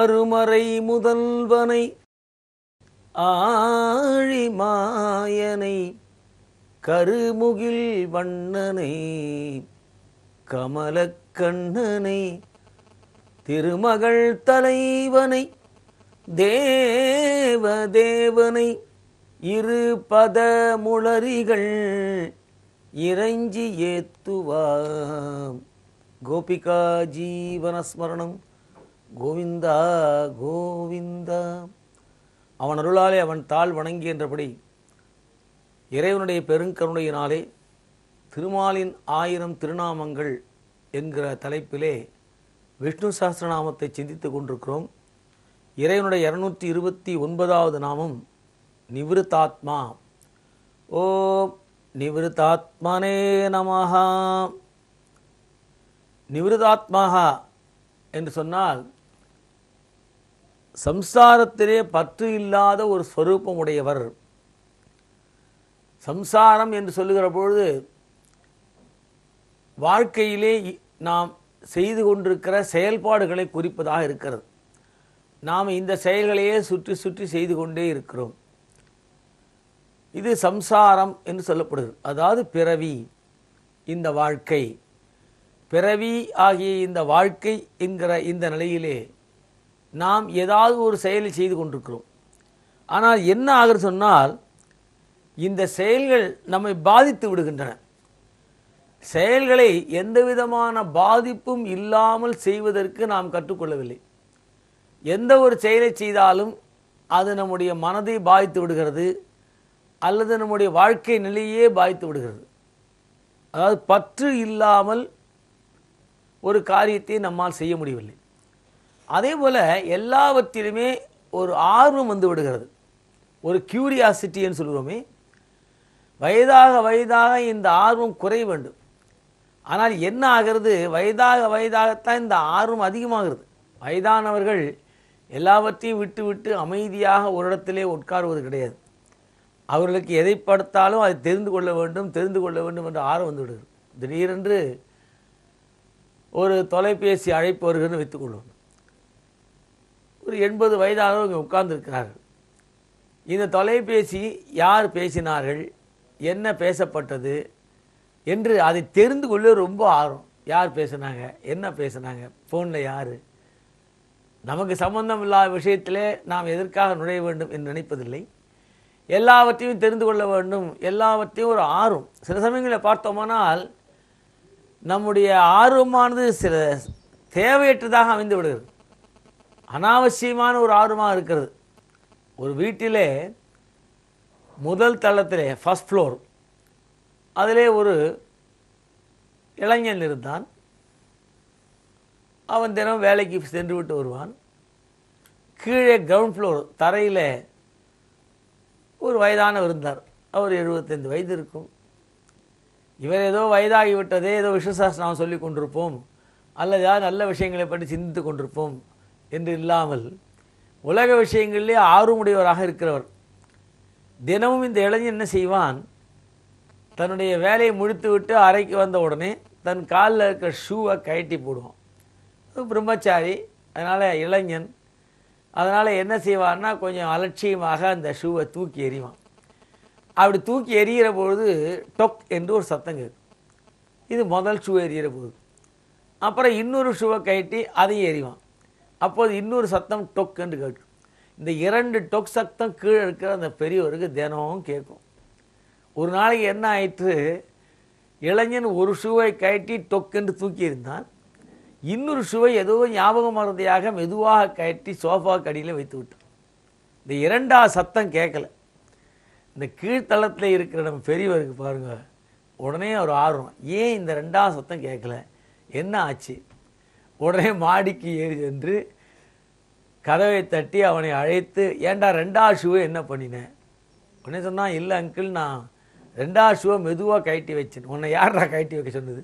மறுமறை முதல்வனை ஆழிமாயனை கருமுகில் வண்ணனை கமலக்கண்ணனை திருமகள் தலைவனை தேவதேவனை இரு பதமுளரிகள் இறைஞ்சி ஏத்துவாம் கோபிகா ஜீவனஸ்மரணம் கோவிந்தா கோவிந்தா அவன் அருளாலே அவன் தாழ் என்றபடி இறைவனுடைய பெருங்கருணையினாலே திருமாலின் ஆயிரம் திருநாமங்கள் என்கிற தலைப்பிலே விஷ்ணு சாஸ்திரநாமத்தை சிந்தித்து கொண்டிருக்கிறோம் இறைவனுடைய இரநூற்றி இருபத்தி ஒன்பதாவது நாமம் நிவிருத்தாத்மா ஓம் நிவிருத்தாத்மனே நமஹா நிவிருதாத்மஹா என்று சொன்னால் சம்சாரத்திலே பற்று இல்லாத ஒரு ஸ்வரூபமுடையவர் சம்சாரம் என்று சொல்லுகிற பொழுது வாழ்க்கையிலே நாம் செய்து கொண்டிருக்கிற செயல்பாடுகளை குறிப்பதாக இருக்கிறது நாம் இந்த செயல்களையே சுற்றி சுற்றி செய்து கொண்டே இருக்கிறோம் இது சம்சாரம் என்று சொல்லப்படுகிறது அதாவது பிறவி இந்த வாழ்க்கை பிறவி ஆகிய இந்த வாழ்க்கை என்கிற இந்த நிலையிலே நாம் ஏதாவது ஒரு செயலை செய்து கொண்டிருக்கிறோம் ஆனால் என்ன ஆகுறது சொன்னால் இந்த செயல்கள் நம்மை பாதித்து விடுகின்றன செயல்களை எந்த விதமான பாதிப்பும் இல்லாமல் செய்வதற்கு நாம் கற்றுக்கொள்ளவில்லை எந்த ஒரு செயலை செய்தாலும் அது நம்முடைய மனதை பாதித்து விடுகிறது அல்லது நம்முடைய வாழ்க்கை நிலையே பாதித்து விடுகிறது அதாவது பற்று இல்லாமல் ஒரு காரியத்தை நம்மால் செய்ய முடியவில்லை அதே போல் எல்லாவற்றிலுமே ஒரு ஆர்வம் வந்து விடுகிறது ஒரு கியூரியாசிட்டின்னு சொல்கிறோமே வயதாக வயதாக இந்த ஆர்வம் குறைய வேண்டும் ஆனால் என்ன ஆகிறது வயதாக வயதாகத்தான் இந்த ஆர்வம் அதிகமாகிறது வயதானவர்கள் எல்லாவற்றையும் விட்டு விட்டு அமைதியாக ஒரு இடத்திலே உட்காருவது கிடையாது அவர்களுக்கு எதை படுத்தாலும் அதை தெரிந்து கொள்ள வேண்டும் தெரிந்து கொள்ள வேண்டும் என்ற ஆர்வம் வந்துவிடுகிறது திடீரென்று ஒரு தொலைபேசி அழைப்பு வருகிறது வைத்துக்கொள்வோம் ஒரு எண்பது வயதானவர் இங்கே உட்கார்ந்துருக்கிறார்கள் இந்த தொலைபேசி யார் பேசினார்கள் என்ன பேசப்பட்டது என்று அதை தெரிந்து கொள்ள ரொம்ப ஆர்வம் யார் பேசுனாங்க என்ன பேசுனாங்க ஃபோனில் யார் நமக்கு சம்பந்தம் இல்லாத விஷயத்திலே நாம் எதற்காக நுழைய வேண்டும் என்று நினைப்பதில்லை எல்லாவற்றையும் தெரிந்து கொள்ள வேண்டும் எல்லாவற்றையும் ஒரு ஆர்வம் சில சமயங்களில் பார்த்தோமானால் நம்முடைய ஆர்வமானது சில தேவையற்றதாக அமைந்து விடுகிறது அனாவசியமான ஒரு ஆர்வமாக இருக்கிறது ஒரு வீட்டிலே முதல் தளத்திலே ஃபஸ்ட் ஃப்ளோர் அதிலே ஒரு இளைஞன் இருந்தான் அவன் தினம் வேலைக்கு சென்று விட்டு வருவான் கீழே கிரவுண்ட் ஃப்ளோர் தரையில் ஒரு வயதானவர் இருந்தார் அவர் எழுபத்தைந்து வயது இருக்கும் இவர் ஏதோ வயதாகிவிட்டதே ஏதோ விஸ்வசாஸ் சொல்லி கொண்டிருப்போம் அல்லது யார் நல்ல விஷயங்களை பற்றி சிந்தித்து கொண்டிருப்போம் என்று இல்லாமல் உலக விஷயங்களிலே ஆர்வமுடையவராக இருக்கிறவர் தினமும் இந்த இளைஞன் என்ன செய்வான் தன்னுடைய வேலையை முடித்துவிட்டு அறைக்கு வந்த உடனே தன் காலில் இருக்கிற ஷூவை கயட்டி போடுவான் பிரம்மச்சாரி அதனால் இளைஞன் அதனால் என்ன செய்வான்னா கொஞ்சம் அலட்சியமாக அந்த ஷூவை தூக்கி எறிவான் அப்படி தூக்கி எறிகிற பொழுது டொக் என்று ஒரு சத்தம் கேட்கும் இது முதல் ஷூ எறிகிற போது அப்புறம் இன்னொரு ஷூவை கட்டி அதையும் எறிவான் அப்போது இன்னொரு சத்தம் டொக் என்று கேட்கும் இந்த இரண்டு டொக் சத்தம் கீழே இருக்கிற அந்த பெரியவருக்கு தினமும் கேட்கும் ஒரு நாளைக்கு என்ன ஆயிற்று இளைஞன் ஒரு ஷூவை கயட்டி டொக்கென்று தூக்கியிருந்தான் இன்னொரு ஷூவை எதுவும் ஞாபகம் மருந்தையாக மெதுவாக கயட்டி சோஃபா கடியில் வைத்து விட்டான் இந்த இரண்டா சத்தம் கேட்கல இந்த கீழ்த்தளத்தில் இருக்கிற நம்ம பெரியவருக்கு பாருங்கள் உடனே ஒரு ஆர்வம் ஏன் இந்த ரெண்டாவது சத்தம் கேட்கல என்ன ஆச்சு உடனே மாடிக்கு ஏறி சென்று கதவை தட்டி அவனை அழைத்து ஏண்டா ரெண்டாவது ஷூவை என்ன பண்ணினேன் உடனே சொன்னான் இல்லை அங்கிள் நான் ரெண்டாவது ஷூவை மெதுவாக கழட்டி வச்சேன் உன்னை யாரா கழட்டி வைக்க சொன்னது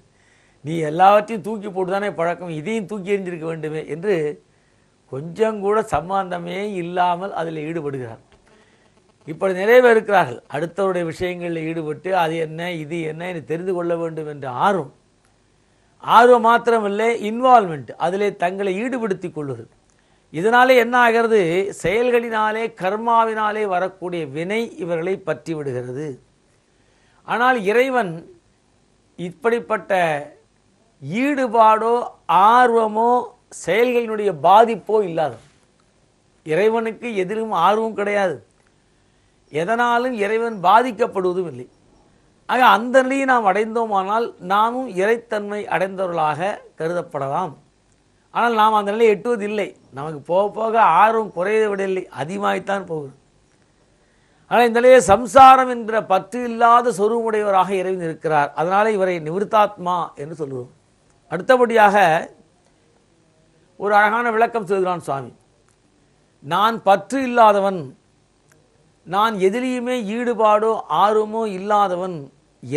நீ எல்லாவற்றையும் தூக்கி போட்டு தானே பழக்கம் இதையும் தூக்கி எறிஞ்சிருக்க வேண்டுமே என்று கொஞ்சம் கூட சம்பந்தமே இல்லாமல் அதில் ஈடுபடுகிறார் இப்படி நிறைய பேர் இருக்கிறார்கள் அடுத்தவருடைய விஷயங்களில் ஈடுபட்டு அது என்ன இது என்ன தெரிந்து கொள்ள வேண்டும் என்ற ஆர்வம் ஆர்வம் மாத்திரமில்லை இன்வால்மெண்ட் அதிலே தங்களை ஈடுபடுத்தி கொள்வது இதனாலே என்ன ஆகிறது செயல்களினாலே கர்மாவினாலே வரக்கூடிய வினை இவர்களை பற்றி விடுகிறது ஆனால் இறைவன் இப்படிப்பட்ட ஈடுபாடோ ஆர்வமோ செயல்களினுடைய பாதிப்போ இல்லாது இறைவனுக்கு எதிரும் ஆர்வம் கிடையாது எதனாலும் இறைவன் பாதிக்கப்படுவதும் இல்லை ஆக அந்த நிலையை நாம் அடைந்தோமானால் நாமும் இறைத்தன்மை அடைந்தவர்களாக கருதப்படலாம் ஆனால் நாம் அந்த நிலையை எட்டுவது இல்லை நமக்கு போக போக ஆர்வம் குறையதை விட இல்லை அதிகமாகத்தான் போகுது ஆனால் இந்த நிலையை சம்சாரம் என்ற பற்று இல்லாத சொருமுடையவராக இறைவன் இருக்கிறார் அதனால் இவரை நிவிற்த்தாத்மா என்று சொல்லுவோம் அடுத்தபடியாக ஒரு அழகான விளக்கம் சொல்கிறான் சுவாமி நான் பற்று இல்லாதவன் நான் எதிலையுமே ஈடுபாடோ ஆர்வமோ இல்லாதவன்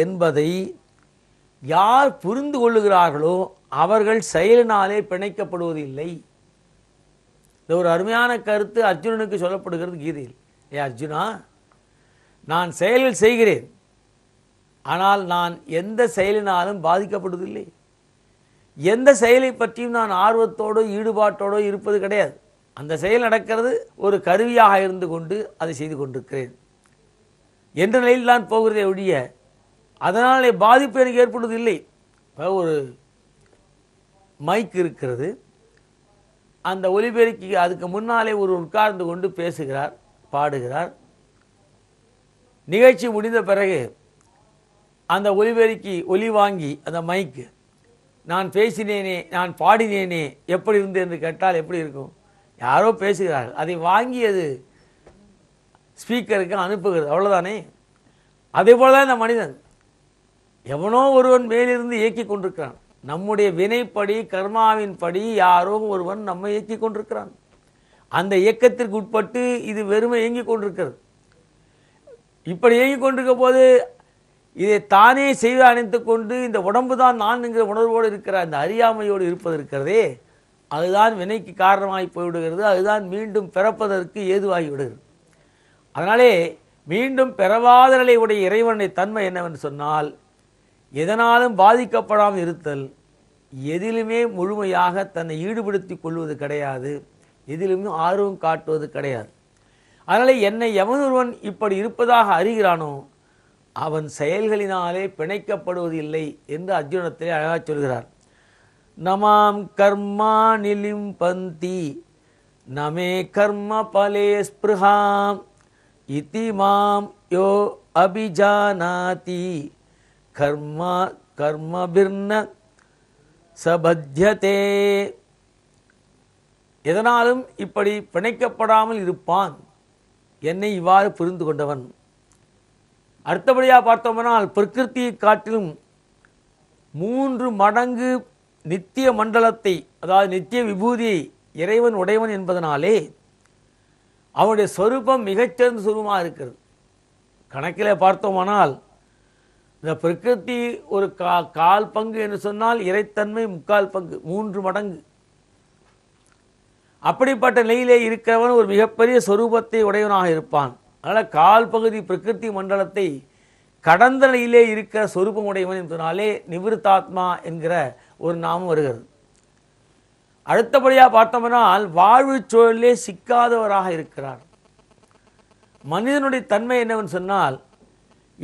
என்பதை யார் புரிந்து கொள்ளுகிறார்களோ அவர்கள் செயலினாலே பிணைக்கப்படுவதில்லை இது ஒரு அருமையான கருத்து அர்ஜுனனுக்கு சொல்லப்படுகிறது கீதையில் ஏ அர்ஜுனா நான் செயலில் செய்கிறேன் ஆனால் நான் எந்த செயலினாலும் பாதிக்கப்படுவதில்லை எந்த செயலை பற்றியும் நான் ஆர்வத்தோடோ ஈடுபாட்டோடோ இருப்பது கிடையாது அந்த செயல் நடக்கிறது ஒரு கருவியாக இருந்து கொண்டு அதை செய்து கொண்டிருக்கிறேன் என்ற நிலையில் தான் போகிறதே ஒழிய அதனாலே பாதிப்பு எனக்கு ஏற்படுவது இல்லை ஒரு மைக் இருக்கிறது அந்த ஒலிபெருக்கி அதுக்கு முன்னாலே ஒரு உட்கார்ந்து கொண்டு பேசுகிறார் பாடுகிறார் நிகழ்ச்சி முடிந்த பிறகு அந்த ஒலிபெருக்கி ஒலி வாங்கி அந்த மைக்கு நான் பேசினேனே நான் பாடினேனே எப்படி இருந்து என்று கேட்டால் எப்படி இருக்கும் யாரோ பேசுகிறார்கள் அதை வாங்கியது ஸ்பீக்கருக்கு அனுப்புகிறது அவ்வளோதானே அதே போல் தான் இந்த மனிதன் எவனோ ஒருவன் மேலிருந்து இயக்கி கொண்டிருக்கிறான் நம்முடைய வினைப்படி கர்மாவின் படி யாரோ ஒருவன் நம்மை இயக்கி கொண்டிருக்கிறான் அந்த இயக்கத்திற்கு உட்பட்டு இது வெறுமை இயங்கி கொண்டிருக்கிறது இப்படி இயங்கி கொண்டிருக்க போது இதை தானே செய்து அணைத்து கொண்டு இந்த உடம்பு தான் நான் என்கிற உணர்வோடு இருக்கிற அந்த அறியாமையோடு இருப்பது இருக்கிறதே அதுதான் வினைக்கு காரணமாகி போய்விடுகிறது அதுதான் மீண்டும் பிறப்பதற்கு ஏதுவாகி விடுகிறது அதனாலே மீண்டும் பிறவாத நிலை உடைய இறைவனுடைய தன்மை என்னவென்று சொன்னால் எதனாலும் பாதிக்கப்படாமல் இருத்தல் எதிலுமே முழுமையாக தன்னை ஈடுபடுத்தி கொள்வது கிடையாது எதிலுமே ஆர்வம் காட்டுவது கிடையாது அதனால் என்னை எவனொருவன் இப்படி இருப்பதாக அறிகிறானோ அவன் செயல்களினாலே பிணைக்கப்படுவது இல்லை என்று அர்ஜுனத்திலே அழகாக சொல்கிறார் நமாம் கர்மா நிலிம் பந்தி நமே கர்ம பலே ஸ்பிருஹாம் இத்தி மாம் யோ அபிஜானாதி கர்மா கர்மபிர்ன சபத்தியதே எதனாலும் இப்படி பிணைக்கப்படாமல் இருப்பான் என்னை இவ்வாறு புரிந்து கொண்டவன் அடுத்தபடியாக பார்த்தோம்னால் பிரகிருத்தியை காட்டிலும் மூன்று மடங்கு நித்திய மண்டலத்தை அதாவது நித்திய விபூதியை இறைவன் உடையவன் என்பதனாலே அவனுடைய சொரூபம் மிகச்சிறந்த சொருபமாக இருக்கிறது கணக்கில் பார்த்தோமானால் இந்த பிரகிருதி ஒரு கா கால் பங்கு என்று சொன்னால் இறைத்தன்மை முக்கால் பங்கு மூன்று மடங்கு அப்படிப்பட்ட நிலையிலே இருக்கிறவன் ஒரு மிகப்பெரிய சொரூபத்தை உடையவனாக இருப்பான் அதனால் கால் பகுதி பிரகிருதி மண்டலத்தை கடந்த நிலையிலே இருக்கிற சொரூபம் உடையவன் என்று சொன்னாலே நிவிருத்தாத்மா என்கிற ஒரு நாமம் வருகிறது அடுத்தபடியாக பார்த்தோம்னால் வாழ்வு சூழலே சிக்காதவராக இருக்கிறார் மனிதனுடைய தன்மை என்னவென்று சொன்னால்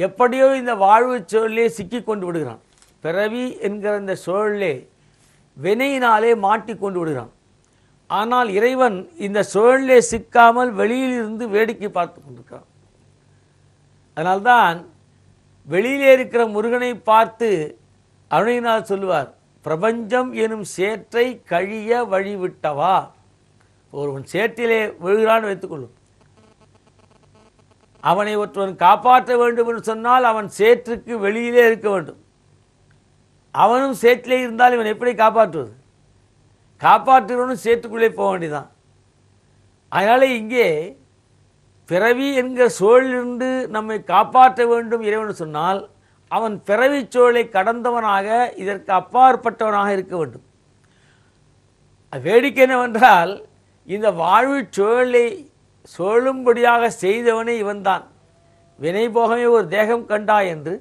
எப்படியோ இந்த வாழ்வு சூழலே சிக்கி கொண்டு விடுகிறான் பிறவி என்கிற இந்த சூழலே வினையினாலே மாட்டி கொண்டு விடுகிறான் ஆனால் இறைவன் இந்த சூழலே சிக்காமல் வெளியிலிருந்து வேடிக்கை பார்த்து கொண்டிருக்கிறான் அதனால்தான் வெளியிலே இருக்கிற முருகனை பார்த்து அருணையினால் சொல்லுவார் பிரபஞ்சம் எனும் சேற்றை கழிய வழிவிட்டவா ஒருவன் சேற்றிலே விழுகிறான்னு வைத்துக்கொள்ளும் அவனை ஒருவன் காப்பாற்ற வேண்டும் என்று சொன்னால் அவன் சேற்றுக்கு வெளியிலே இருக்க வேண்டும் அவனும் சேற்றிலே இருந்தால் இவன் எப்படி காப்பாற்றுவது காப்பாற்றுகிறவனும் சேற்றுக்குள்ளே போக வேண்டியதான் அதனால் இங்கே பிறவி என்கிற சோழிலிருந்து நம்மை காப்பாற்ற வேண்டும் இறைவன் சொன்னால் அவன் பிறவி சோழை கடந்தவனாக இதற்கு அப்பாற்பட்டவனாக இருக்க வேண்டும் வேடிக்கை என்னவென்றால் இந்த வாழ்வு சூழலை சொல்லும்படியாக செய்தவனே இவன்தான் வினை போகமே ஒரு தேகம் கண்டா என்று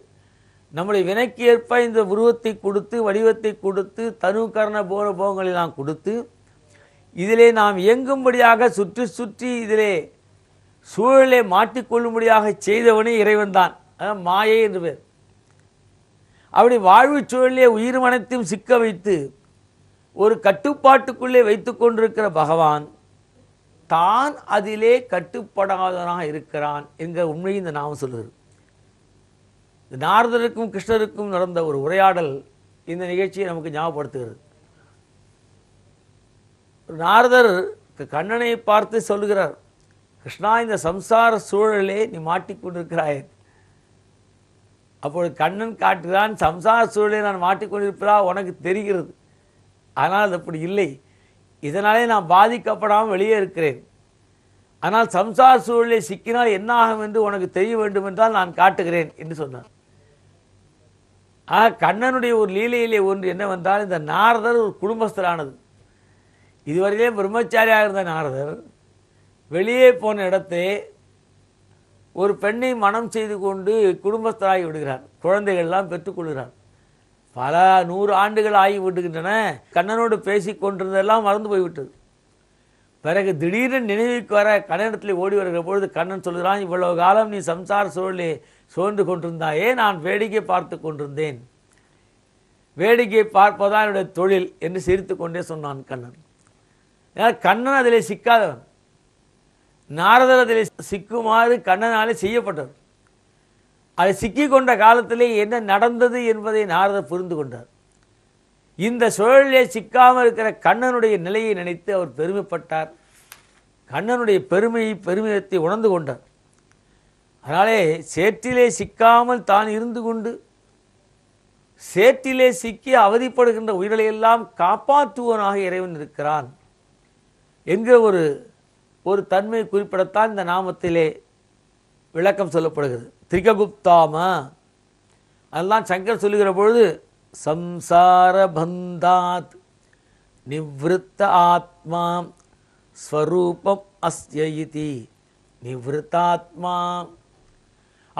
நம்முடைய வினைக்கு ஏற்ப இந்த உருவத்தை கொடுத்து வடிவத்தை கொடுத்து தனு கரண போன போகங்களெல்லாம் கொடுத்து இதிலே நாம் இயங்கும்படியாக சுற்றி சுற்றி இதிலே சூழலை மாட்டிக்கொள்ளும்படியாக செய்தவனே இறைவன்தான் மாயை என்று பேர் அப்படி வாழ்வு சூழலே உயிர் மனத்தையும் சிக்க வைத்து ஒரு கட்டுப்பாட்டுக்குள்ளே வைத்து கொண்டிருக்கிற பகவான் தான் அதிலே கட்டுப்படாதனாக இருக்கிறான் என்கிற உண்மையை இந்த நாம சொல்லுகிறது நாரதருக்கும் கிருஷ்ணருக்கும் நடந்த ஒரு உரையாடல் இந்த நிகழ்ச்சியை நமக்கு ஞாபகப்படுத்துகிறது நாரதர் கண்ணனை பார்த்து சொல்லுகிறார் கிருஷ்ணா இந்த சம்சார சூழலே நீ மாட்டிக்கொண்டிருக்கிறாய் அப்பொழுது கண்ணன் காட்டுகிறான் சம்சார சூழலை நான் மாட்டிக்கொண்டிருப்பதா உனக்கு தெரிகிறது ஆனால் அது அப்படி இல்லை இதனாலே நான் பாதிக்கப்படாமல் வெளியே இருக்கிறேன் ஆனால் சம்சார சூழலை சிக்கினால் என்ன ஆகும் என்று உனக்கு தெரிய வேண்டும் என்றால் நான் காட்டுகிறேன் என்று சொன்னார் ஆக கண்ணனுடைய ஒரு லீலையிலே ஒன்று என்னவென்றால் இந்த நாரதர் ஒரு குடும்பஸ்தரானது இதுவரையிலே பிரம்மச்சாரியாக இருந்த நாரதர் வெளியே போன இடத்தை ஒரு பெண்ணை மனம் செய்து கொண்டு குடும்பஸ்தராகி விடுகிறார் குழந்தைகள்லாம் பெற்றுக்கொள்கிறார் பல நூறு ஆண்டுகள் ஆகிவிட்டுகின்றன கண்ணனோடு பேசி கொண்டிருந்ததெல்லாம் மறந்து போய்விட்டது பிறகு திடீர்னு நினைவுக்கு வர கண்ணனிடத்தில் ஓடி வருகிற பொழுது கண்ணன் சொல்கிறான் இவ்வளவு காலம் நீ சம்சார சூழலே சோர்ந்து கொண்டிருந்தாயே நான் வேடிக்கை பார்த்து கொண்டிருந்தேன் வேடிக்கை பார்ப்பதான் என்னுடைய தொழில் என்று சிரித்து கொண்டே சொன்னான் கண்ணன் ஏன்னா கண்ணன் அதில் சிக்காதவன் நாரதர் அதில் சிக்குமாறு கண்ணனாலே செய்யப்பட்டது அது சிக்கி கொண்ட காலத்திலே என்ன நடந்தது என்பதை நாரதர் புரிந்து கொண்டார் இந்த சூழலிலே சிக்காமல் இருக்கிற கண்ணனுடைய நிலையை நினைத்து அவர் பெருமைப்பட்டார் கண்ணனுடைய பெருமையை பெருமிதத்தை உணர்ந்து கொண்டார் அதனாலே சேற்றிலே சிக்காமல் தான் இருந்து கொண்டு சேற்றிலே சிக்கி அவதிப்படுகின்ற உயிர்களை எல்லாம் காப்பாற்றுவோனாக இறைவன் இருக்கிறான் என்கிற ஒரு ஒரு தன்மை குறிப்பிடத்தான் இந்த நாமத்திலே விளக்கம் சொல்லப்படுகிறது திரிககுப்தாம அதெல்லாம் சங்கர் சொல்லுகிற பொழுது சம்சார பந்தாத் நிவத்த ஆத்மா ஸ்வரூபம் அஸ்யயிதி நிவத்தாத்மா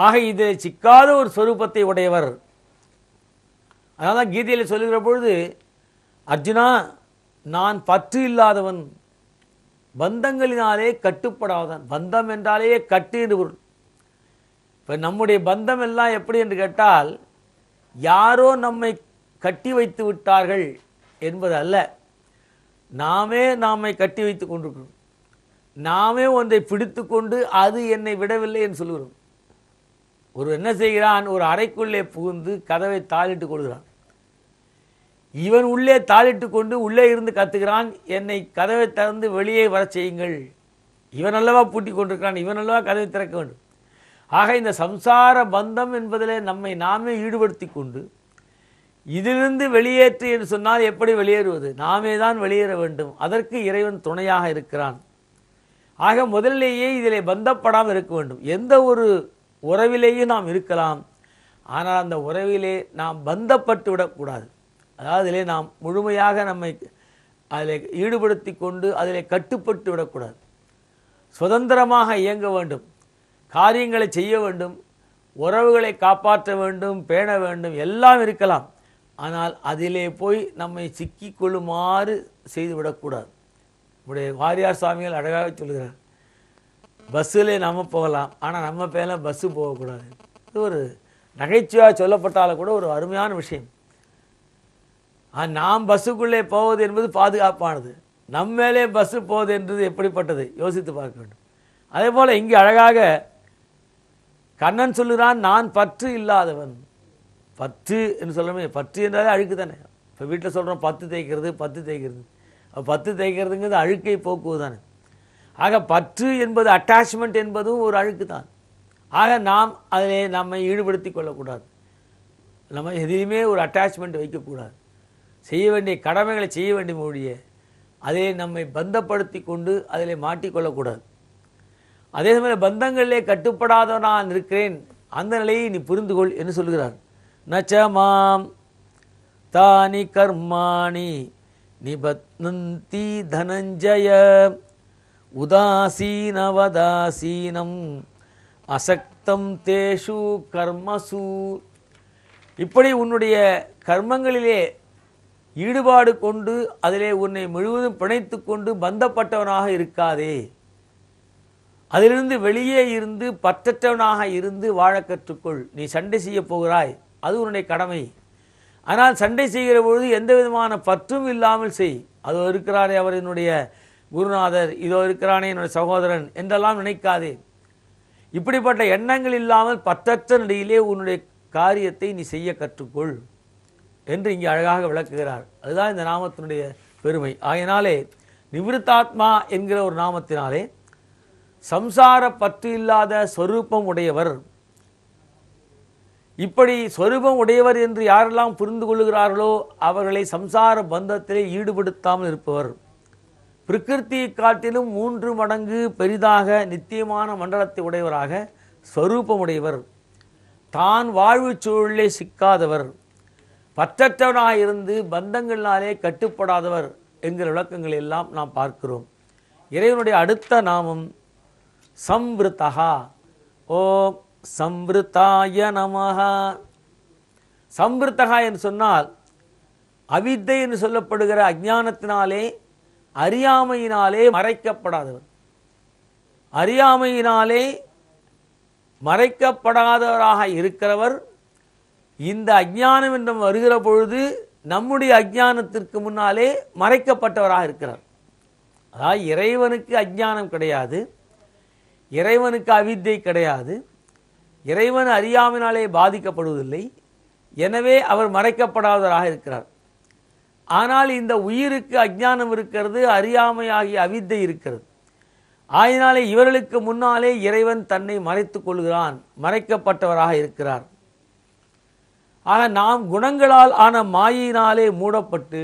ஆக இது சிக்காத ஒரு ஸ்வரூபத்தை உடையவர் அதனால கீதையில் சொல்லுகிற பொழுது அர்ஜுனா நான் பற்று இல்லாதவன் பந்தங்களினாலே கட்டுப்படாதான் பந்தம் என்றாலேயே கட்டு என்று பொருள் இப்போ நம்முடைய பந்தம் எல்லாம் எப்படி என்று கேட்டால் யாரோ நம்மை கட்டி வைத்து விட்டார்கள் என்பது அல்ல நாமே நாமை கட்டி வைத்து கொண்டிருக்கிறோம் நாமே ஒன்றை பிடித்து கொண்டு அது என்னை விடவில்லை என்று சொல்கிறோம் ஒரு என்ன செய்கிறான் ஒரு அறைக்குள்ளே புகுந்து கதவை தாளிட்டு கொள்கிறான் இவன் உள்ளே தாளிட்டு கொண்டு உள்ளே இருந்து கத்துக்கிறான் என்னை கதவை திறந்து வெளியே வர செய்யுங்கள் இவன் அல்லவா பூட்டி கொண்டிருக்கிறான் இவன் அல்லவா கதவை திறக்க வேண்டும் ஆக இந்த சம்சார பந்தம் என்பதிலே நம்மை நாமே ஈடுபடுத்தி கொண்டு இதிலிருந்து வெளியேற்று என்று சொன்னால் எப்படி வெளியேறுவது நாமே தான் வெளியேற வேண்டும் அதற்கு இறைவன் துணையாக இருக்கிறான் ஆக முதலிலேயே இதிலே பந்தப்படாமல் இருக்க வேண்டும் எந்த ஒரு உறவிலேயும் நாம் இருக்கலாம் ஆனால் அந்த உறவிலே நாம் பந்தப்பட்டு விடக்கூடாது அதாவது இதிலே நாம் முழுமையாக நம்மை அதில் ஈடுபடுத்தி கொண்டு அதில் கட்டுப்பட்டு விடக்கூடாது சுதந்திரமாக இயங்க வேண்டும் காரியங்களை செய்ய வேண்டும் உறவுகளை காப்பாற்ற வேண்டும் பேண வேண்டும் எல்லாம் இருக்கலாம் ஆனால் அதிலே போய் நம்மை சிக்கி கொள்ளுமாறு செய்துவிடக்கூடாது நம்முடைய வாரியார் சுவாமிகள் அழகாக சொல்கிறார் பஸ்ஸில் நம்ம போகலாம் ஆனால் நம்ம பேரில் பஸ்ஸு போகக்கூடாது இது ஒரு நகைச்சுவையாக சொல்லப்பட்டாலும் கூட ஒரு அருமையான விஷயம் நாம் பஸ்ஸுக்குள்ளே போவது என்பது பாதுகாப்பானது நம்ம மேலே பஸ்ஸு போவது என்பது எப்படிப்பட்டது யோசித்து பார்க்க வேண்டும் அதே போல் இங்கே அழகாக கண்ணன் சொல்லுகிறான் நான் பற்று இல்லாதவன் பற்று என்று சொல்லணுமே பற்று என்றாலே அழுக்கு தானே இப்போ வீட்டில் சொல்கிறோம் பத்து தேய்க்கிறது பத்து தேய்க்கிறது பத்து தேய்க்கிறதுங்கிறது அழுக்கை போக்குவது தானே ஆக பற்று என்பது அட்டாச்மெண்ட் என்பதும் ஒரு அழுக்கு தான் ஆக நாம் அதிலே நம்மை ஈடுபடுத்தி கொள்ளக்கூடாது நம்ம எதையுமே ஒரு அட்டாச்மெண்ட் வைக்கக்கூடாது செய்ய வேண்டிய கடமைகளை செய்ய வேண்டிய மொழியை அதிலே நம்மை பந்தப்படுத்தி கொண்டு அதில் மாட்டிக்கொள்ளக்கூடாது அதே சமயம் பந்தங்களிலே கட்டுப்படாதவனான் இருக்கிறேன் அந்த நிலையை நீ புரிந்து கொள் என்று சொல்கிறார் நச்சமாம் தானி கர்மாணி நிபத்னந்தி தனஞ்சய உதாசீனவதாசீனம் அசக்தம் தேஷு கர்மசு இப்படி உன்னுடைய கர்மங்களிலே ஈடுபாடு கொண்டு அதிலே உன்னை முழுவதும் பிணைத்து கொண்டு பந்தப்பட்டவனாக இருக்காதே அதிலிருந்து வெளியே இருந்து பற்றற்றவனாக இருந்து வாழ கற்றுக்கொள் நீ சண்டை செய்ய போகிறாய் அது உன்னுடைய கடமை ஆனால் சண்டை செய்கிற பொழுது எந்த விதமான பற்றும் இல்லாமல் செய் அதோ இருக்கிறாரே அவர் என்னுடைய குருநாதர் இதோ இருக்கிறானே என்னுடைய சகோதரன் என்றெல்லாம் நினைக்காதே இப்படிப்பட்ட எண்ணங்கள் இல்லாமல் பற்றற்ற நிலையிலே உன்னுடைய காரியத்தை நீ செய்ய கற்றுக்கொள் என்று இங்கே அழகாக விளக்குகிறார் அதுதான் இந்த நாமத்தினுடைய பெருமை ஆகினாலே நிவிருத்தாத்மா என்கிற ஒரு நாமத்தினாலே சம்சார பற்று இல்லாத ஸ்வரூபம் உடையவர் இப்படி ஸ்வரூபம் உடையவர் என்று யாரெல்லாம் புரிந்து கொள்கிறார்களோ அவர்களை சம்சார பந்தத்திலே ஈடுபடுத்தாமல் இருப்பவர் பிரகிருத்தி காட்டிலும் மூன்று மடங்கு பெரிதாக நித்தியமான மண்டலத்தை உடையவராக ஸ்வரூபமுடையவர் தான் வாழ்வு சூழலே சிக்காதவர் பற்றற்றவனாக இருந்து பந்தங்களினாலே கட்டுப்படாதவர் என்கிற விளக்கங்களை எல்லாம் நாம் பார்க்கிறோம் இறைவனுடைய அடுத்த நாமம் சம்ருத்தா ஓ சம்ருத்தாய நமகா சம்ருத்தகா என்று சொன்னால் அவித்தை என்று சொல்லப்படுகிற அஜானத்தினாலே அறியாமையினாலே மறைக்கப்படாதவர் அறியாமையினாலே மறைக்கப்படாதவராக இருக்கிறவர் இந்த அஜ்ஞானம் என்று வருகிற பொழுது நம்முடைய அஜ்ஞானத்திற்கு முன்னாலே மறைக்கப்பட்டவராக இருக்கிறார் அதாவது இறைவனுக்கு அஜ்ஞானம் கிடையாது இறைவனுக்கு அவித்தை கிடையாது இறைவன் அறியாமினாலே பாதிக்கப்படுவதில்லை எனவே அவர் மறைக்கப்படாதவராக இருக்கிறார் ஆனால் இந்த உயிருக்கு அஜ்ஞானம் இருக்கிறது அறியாமையாகிய அவித்தை இருக்கிறது ஆயினாலே இவர்களுக்கு முன்னாலே இறைவன் தன்னை மறைத்துக் கொள்கிறான் மறைக்கப்பட்டவராக இருக்கிறார் ஆக நாம் குணங்களால் ஆன மாயினாலே மூடப்பட்டு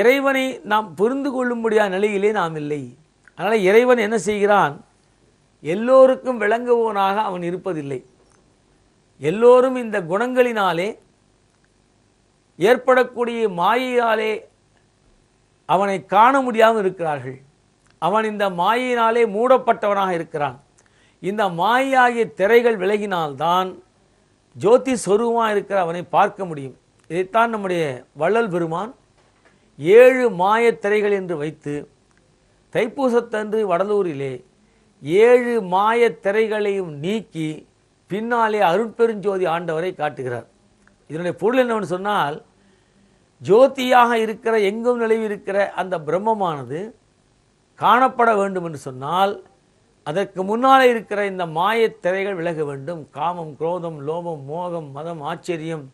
இறைவனை நாம் புரிந்து கொள்ளும்படியான நிலையிலே நாம் இல்லை அதனால் இறைவன் என்ன செய்கிறான் எல்லோருக்கும் விளங்குவோனாக அவன் இருப்பதில்லை எல்லோரும் இந்த குணங்களினாலே ஏற்படக்கூடிய மாயினாலே அவனை காண முடியாமல் இருக்கிறார்கள் அவன் இந்த மாயினாலே மூடப்பட்டவனாக இருக்கிறான் இந்த மாயாகிய திரைகள் விலகினால்தான் ஜோதி சொருவமாக இருக்கிற அவனை பார்க்க முடியும் இதைத்தான் நம்முடைய வள்ளல் பெருமான் ஏழு மாயத் திரைகள் என்று வைத்து தைப்பூசத்தன்று வடலூரிலே ஏழு மாய திரைகளையும் நீக்கி பின்னாலே அருட்பெருஞ்சோதி ஆண்டவரை காட்டுகிறார் இதனுடைய பொருள் என்னவென்று சொன்னால் ஜோதியாக இருக்கிற எங்கும் நிலவி இருக்கிற அந்த பிரம்மமானது காணப்பட வேண்டும் என்று சொன்னால் அதற்கு முன்னாலே இருக்கிற இந்த மாயத் திரைகள் விலக வேண்டும் காமம் குரோதம் லோபம் மோகம் மதம் ஆச்சரியம்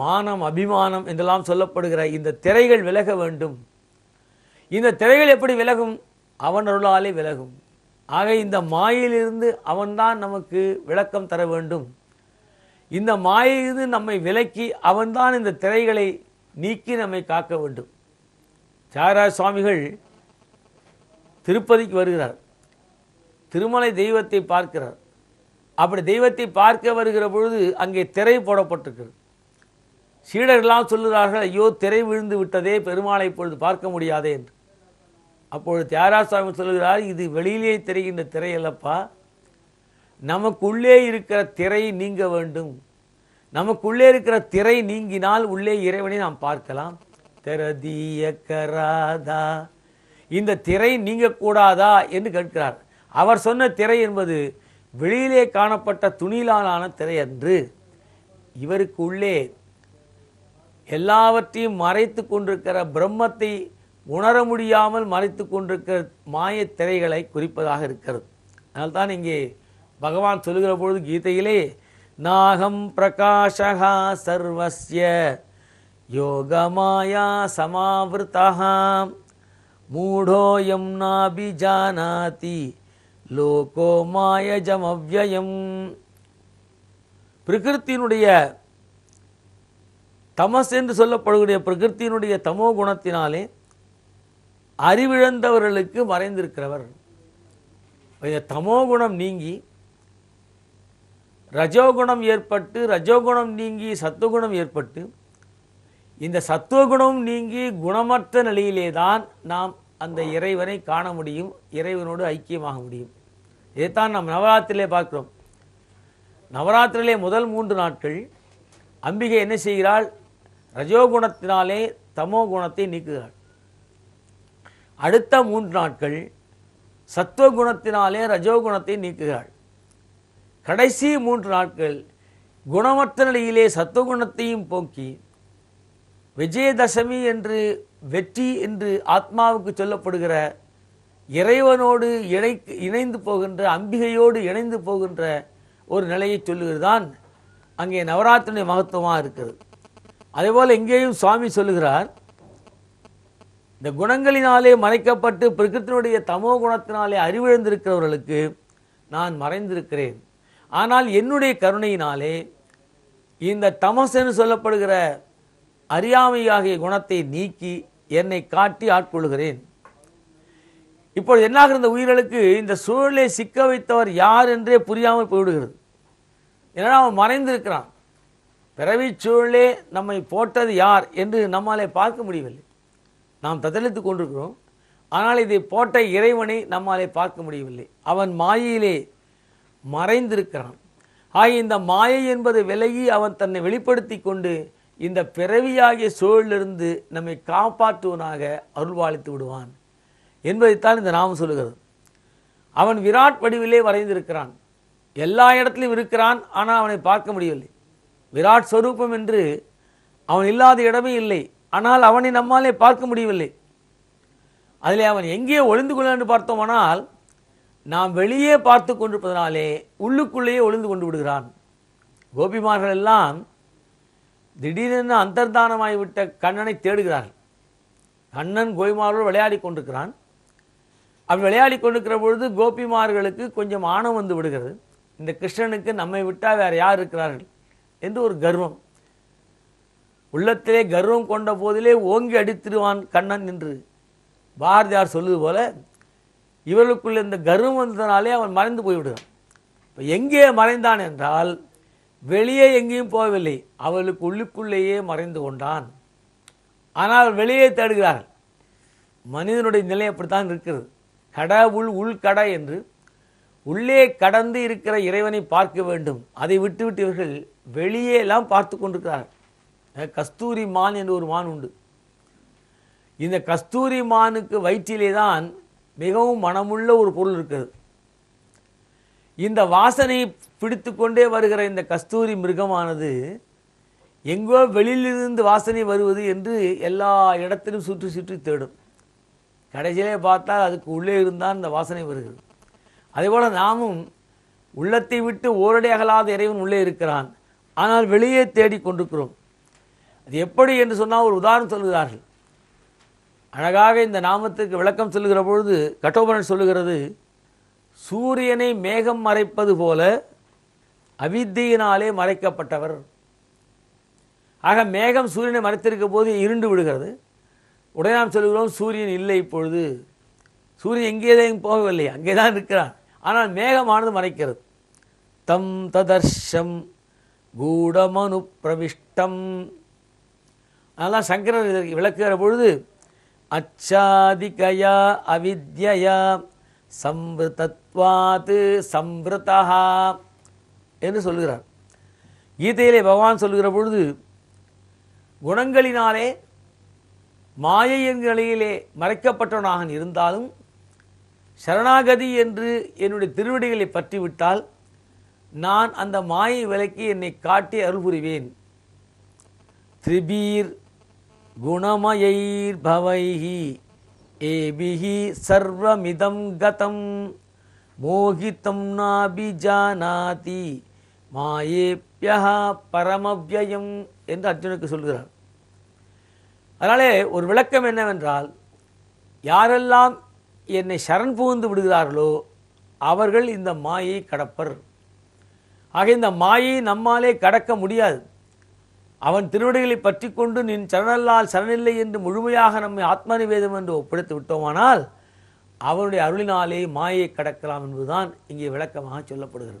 மானம் அபிமானம் என்றெல்லாம் சொல்லப்படுகிற இந்த திரைகள் விலக வேண்டும் இந்த திரைகள் எப்படி விலகும் அவன் அருளாலே விலகும் ஆக இந்த மாயிலிருந்து அவன்தான் நமக்கு விளக்கம் தர வேண்டும் இந்த மாயிலிருந்து நம்மை விலக்கி அவன்தான் இந்த திரைகளை நீக்கி நம்மை காக்க வேண்டும் தியாகராஜ சுவாமிகள் திருப்பதிக்கு வருகிறார் திருமலை தெய்வத்தை பார்க்கிறார் அப்படி தெய்வத்தை பார்க்க வருகிற பொழுது அங்கே திரை போடப்பட்டிருக்கிறது சீடர்களாம் சொல்லுகிறார்கள் ஐயோ திரை விழுந்து விட்டதே பெருமாளை இப்பொழுது பார்க்க முடியாதே என்று அப்பொழுது தியாகராசாமி சொல்கிறார் இது வெளியிலே தெரிகின்ற திரையல்லப்பா நமக்குள்ளே இருக்கிற திரை நீங்க வேண்டும் நமக்குள்ளே இருக்கிற திரை நீங்கினால் உள்ளே இறைவனை நாம் பார்க்கலாம் திறதியக்கராதா இந்த திரை நீங்கக்கூடாதா என்று கேட்கிறார் அவர் சொன்ன திரை என்பது வெளியிலே காணப்பட்ட துணிலாலான திரை அன்று இவருக்கு உள்ளே எல்லாவற்றையும் மறைத்து கொண்டிருக்கிற பிரம்மத்தை உணர முடியாமல் மறைத்து கொண்டிருக்கிற மாய திரைகளை குறிப்பதாக இருக்கிறது அதனால்தான் இங்கே பகவான் சொல்லுகிற பொழுது கீதையிலே நாகம் பிரகாஷகா சர்வசிய யோகமாயா சமாவிருத்தா மூடோயம் நாபிஜானாதி லோகோ மாயஜமவ்யயம் பிரகிருத்தினுடைய தமஸ் என்று சொல்லப்படக்கூடிய பிரகிருத்தினுடைய தமோ குணத்தினாலே அறிவிழந்தவர்களுக்கு மறைந்திருக்கிறவர் இந்த தமோகுணம் நீங்கி ரஜோகுணம் ஏற்பட்டு ரஜோகுணம் நீங்கி சத்துவகுணம் ஏற்பட்டு இந்த சத்துவகுணம் நீங்கி குணமற்ற நிலையிலே தான் நாம் அந்த இறைவனை காண முடியும் இறைவனோடு ஐக்கியமாக முடியும் இதைத்தான் நாம் நவராத்திரிலே பார்க்குறோம் நவராத்திரிலே முதல் மூன்று நாட்கள் அம்பிகை என்ன செய்கிறாள் ரஜோகுணத்தினாலே தமோ குணத்தை நீக்குகிறாள் அடுத்த மூன்று நாட்கள் சத்துவகுணத்தினாலே ரஜோகுணத்தை நீக்குகிறாள் கடைசி மூன்று நாட்கள் குணமற்ற நிலையிலே சத்துவகுணத்தையும் போக்கி விஜயதசமி என்று வெற்றி என்று ஆத்மாவுக்கு சொல்லப்படுகிற இறைவனோடு இணை இணைந்து போகின்ற அம்பிகையோடு இணைந்து போகின்ற ஒரு நிலையை சொல்லுகிறதான் அங்கே நவராத்திரி மகத்துவமாக இருக்கிறது அதேபோல் எங்கேயும் சுவாமி சொல்லுகிறார் இந்த குணங்களினாலே மறைக்கப்பட்டு பிரகிருத்தினுடைய தமோ குணத்தினாலே அறிவிழந்திருக்கிறவர்களுக்கு நான் மறைந்திருக்கிறேன் ஆனால் என்னுடைய கருணையினாலே இந்த தமஸ் என்று சொல்லப்படுகிற அறியாமையாகிய குணத்தை நீக்கி என்னை காட்டி ஆட்கொள்கிறேன் இப்பொழுது என்னாகிற இந்த உயிர்களுக்கு இந்த சூழலை சிக்க வைத்தவர் யார் என்றே புரியாமல் போய்விடுகிறது ஏன்னா அவன் மறைந்திருக்கிறான் பிறவி சூழலே நம்மை போட்டது யார் என்று நம்மாலே பார்க்க முடியவில்லை நாம் தத்தளித்து கொண்டிருக்கிறோம் ஆனால் இதை போட்ட இறைவனை நம்மாலே பார்க்க முடியவில்லை அவன் மாயையிலே மறைந்திருக்கிறான் ஆகிய இந்த மாயை என்பது விலகி அவன் தன்னை வெளிப்படுத்தி கொண்டு இந்த பிறவியாகிய சூழலிருந்து நம்மை காப்பாற்றுவனாக அருள்வாளித்து விடுவான் என்பதைத்தான் இந்த நாம் சொல்லுகிறது அவன் விராட் வடிவிலே வரைந்திருக்கிறான் எல்லா இடத்துலையும் இருக்கிறான் ஆனால் அவனை பார்க்க முடியவில்லை விராட் ஸ்வரூபம் என்று அவன் இல்லாத இடமே இல்லை ஆனால் அவனை நம்மாலே பார்க்க முடியவில்லை அதில் அவன் எங்கே ஒளிந்து கொள்ள என்று பார்த்தோமானால் நாம் வெளியே பார்த்து கொண்டிருப்பதனாலே உள்ளுக்குள்ளேயே ஒளிந்து கொண்டு விடுகிறான் கோபிமார்கள் எல்லாம் திடீரென அந்தர்தானமாகிவிட்ட கண்ணனை தேடுகிறார்கள் கண்ணன் கோபிமாரோடு விளையாடி கொண்டிருக்கிறான் அவன் விளையாடி கொண்டிருக்கிற பொழுது கோபிமார்களுக்கு கொஞ்சம் ஆணம் வந்து விடுகிறது இந்த கிருஷ்ணனுக்கு நம்மை விட்டால் வேறு யார் இருக்கிறார்கள் என்று ஒரு கர்வம் உள்ளத்திலே கர்வம் கொண்ட போதிலே ஓங்கி அடித்திருவான் கண்ணன் என்று பாரதியார் சொல்லுவது போல இவர்களுக்குள்ள இந்த கர்வம் வந்ததுனாலே அவன் மறைந்து போய்விடுவான் இப்போ எங்கே மறைந்தான் என்றால் வெளியே எங்கேயும் போகவில்லை அவளுக்கு உள்ளுக்குள்ளேயே மறைந்து கொண்டான் ஆனால் வெளியே தேடுகிறார்கள் மனிதனுடைய நிலை அப்படித்தான் இருக்கிறது கட உள் உள்கட என்று உள்ளே கடந்து இருக்கிற இறைவனை பார்க்க வேண்டும் அதை விட்டுவிட்டு இவர்கள் வெளியே எல்லாம் பார்த்து கொண்டிருக்கிறார்கள் கஸ்தூரி மான் என்று ஒரு மான் உண்டு இந்த கஸ்தூரி மானுக்கு வயிற்றிலே தான் மிகவும் மனமுள்ள ஒரு பொருள் இருக்கிறது இந்த வாசனை பிடித்து கொண்டே வருகிற இந்த கஸ்தூரி மிருகமானது எங்கோ வெளியிலிருந்து வாசனை வருவது என்று எல்லா இடத்திலும் சுற்றி சுற்றி தேடும் கடைசியிலே பார்த்தால் அதுக்கு உள்ளே இருந்தால் இந்த வாசனை வருகிறது அதேபோல் நாமும் உள்ளத்தை விட்டு ஓரடி அகலாத இறைவன் உள்ளே இருக்கிறான் ஆனால் வெளியே தேடிக் கொண்டிருக்கிறோம் அது எப்படி என்று சொன்னால் ஒரு உதாரணம் சொல்கிறார்கள் அழகாக இந்த நாமத்துக்கு விளக்கம் சொல்லுகிற பொழுது கட்டோபரன் சொல்லுகிறது சூரியனை மேகம் மறைப்பது போல அவித்தியினாலே மறைக்கப்பட்டவர் ஆக மேகம் சூரியனை மறைத்திருக்க போது இருண்டு விடுகிறது உடனே நாம் சொல்கிறோம் சூரியன் இல்லை இப்பொழுது சூரியன் எங்கேயும் போகவில்லை அங்கே தான் இருக்கிறான் ஆனால் மேகமானது மறைக்கிறது தம் ததர்ஷம் கூடமனு பிரவிஷ்டம் அதெல்லாம் சங்கரர் இதற்கு விளக்குகிற பொழுது அச்சாதிகயா அவித்யா சம்ருதத்வாத்து சம்பிருத்தா என்று சொல்கிறார் கீதையிலே பகவான் சொல்கிற பொழுது குணங்களினாலே மாயை என்கிற நிலையிலே மறைக்கப்பட்டவனாக இருந்தாலும் சரணாகதி என்று என்னுடைய திருவடிகளை பற்றிவிட்டால் நான் அந்த மாயை விலக்கி என்னை காட்டி அருள் புரிவேன் திரிபீர் குணமயைர்பவைஹி ஏபிஹி சர்வமிதம் கதம் மோகிதம் நாபிஜானாதி மாயேப்யா பரமவியம் என்று அர்ஜுனுக்கு சொல்கிறார் அதனாலே ஒரு விளக்கம் என்னவென்றால் யாரெல்லாம் என்னை சரண் புகுந்து விடுகிறார்களோ அவர்கள் இந்த மாயை கடப்பர் ஆக இந்த மாயை நம்மாலே கடக்க முடியாது அவன் திருவடிகளை பற்றி கொண்டு நின் சரணல்லால் சரணில்லை என்று முழுமையாக நம்மை ஆத்ம நிவேதம் என்று ஒப்படைத்து விட்டோமானால் அவனுடைய அருளினாலே மாயை கடக்கலாம் என்பதுதான் இங்கே விளக்கமாக சொல்லப்படுகிறது